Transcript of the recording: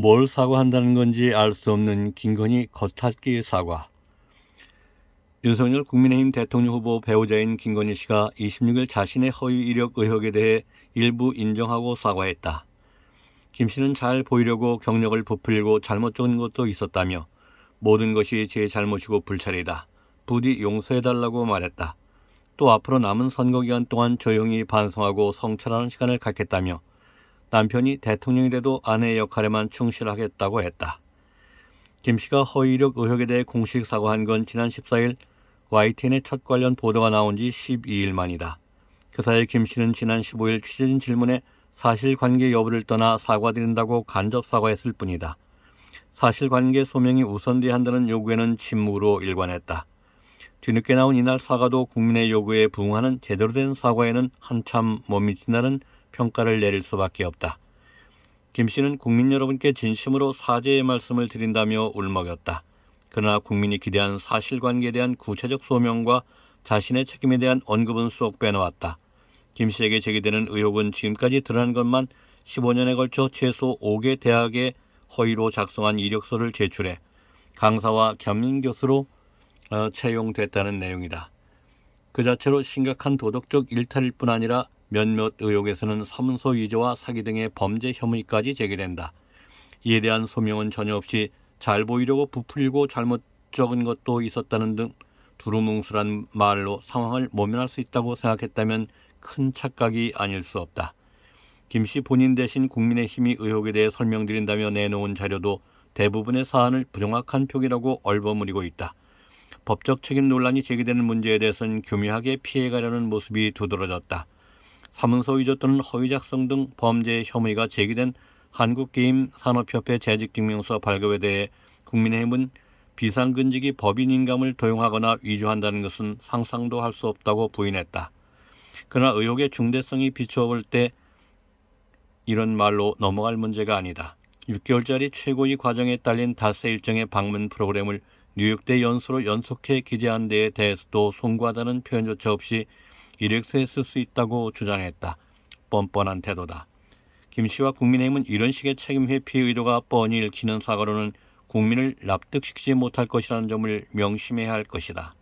뭘 사과한다는 건지 알 수 없는 김건희 겉핥기 사과. 윤석열 국민의힘 대통령 후보 배우자인 김건희 씨가 26일 자신의 허위 이력 의혹에 대해 일부 인정하고 사과했다. 김 씨는 잘 보이려고 경력을 부풀리고 잘못 적은 것도 있었다며 모든 것이 제 잘못이고 불찰이다. 부디 용서해달라고 말했다. 또 앞으로 남은 선거 기간 동안 조용히 반성하고 성찰하는 시간을 갖겠다며 남편이 대통령이 돼도 아내의 역할에만 충실하겠다고 했다. 김 씨가 허위력 의혹에 대해 공식 사과한 건 지난 14일 YTN의 첫 관련 보도가 나온 지 12일 만이다. 그 사이 김 씨는 지난 15일 취재진 질문에 사실관계 여부를 떠나 사과드린다고 간접 사과했을 뿐이다. 사실관계 소명이 우선돼야 한다는 요구에는 침묵으로 일관했다. 뒤늦게 나온 이날 사과도 국민의 요구에 부응하는 제대로 된 사과에는 한참 못 미친다는 평가를 내릴 수밖에 없다. 김 씨는 국민 여러분께 진심으로 사죄의 말씀을 드린다며 울먹였다. 그러나 국민이 기대한 사실관계에 대한 구체적 소명과 자신의 책임에 대한 언급은 쏙 빼놓았다. 김 씨에게 제기되는 의혹은 지금까지 드러난 것만 15년에 걸쳐 최소 5개 대학에 허위로 작성한 이력서를 제출해 강사와 겸임 교수로 어, 채용됐다는 내용이다. 그 자체로 심각한 도덕적 일탈일 뿐 아니라 몇몇 의혹에서는 사문서 위조와 사기 등의 범죄 혐의까지 제기된다. 이에 대한 소명은 전혀 없이 잘 보이려고 부풀리고 잘못 적은 것도 있었다는 등 두루뭉술한 말로 상황을 모면할 수 있다고 생각했다면 큰 착각이 아닐 수 없다. 김 씨 본인 대신 국민의힘이 의혹에 대해 설명드린다며 내놓은 자료도 대부분의 사안을 부정확한 표기라고 얼버무리고 있다. 법적 책임 논란이 제기되는 문제에 대해서는 교묘하게 피해가려는 모습이 두드러졌다. 사문서 위조 또는 허위 작성 등 범죄의 혐의가 제기된 한국게임산업협회 재직증명서 발급에 대해 국민의힘은 비상근직이 법인 인감을 도용하거나 위조한다는 것은 상상도 할 수 없다고 부인했다. 그러나 의혹의 중대성이 비추어볼 때 이런 말로 넘어갈 문제가 아니다. 6개월짜리 최고위 과정에 딸린 닷새 일정의 방문 프로그램을 뉴욕대 연수로 연속해 기재한 데에 대해서도 송구하다는 표현조차 없이 이렉스에쓸수 있다고 주장했다. 뻔뻔한 태도다. 김 씨와 국민의힘은 이런 식의 책임 회피 의도가 뻔히 읽히는 사과로는 국민을 납득시키지 못할 것이라는 점을 명심해야 할 것이다.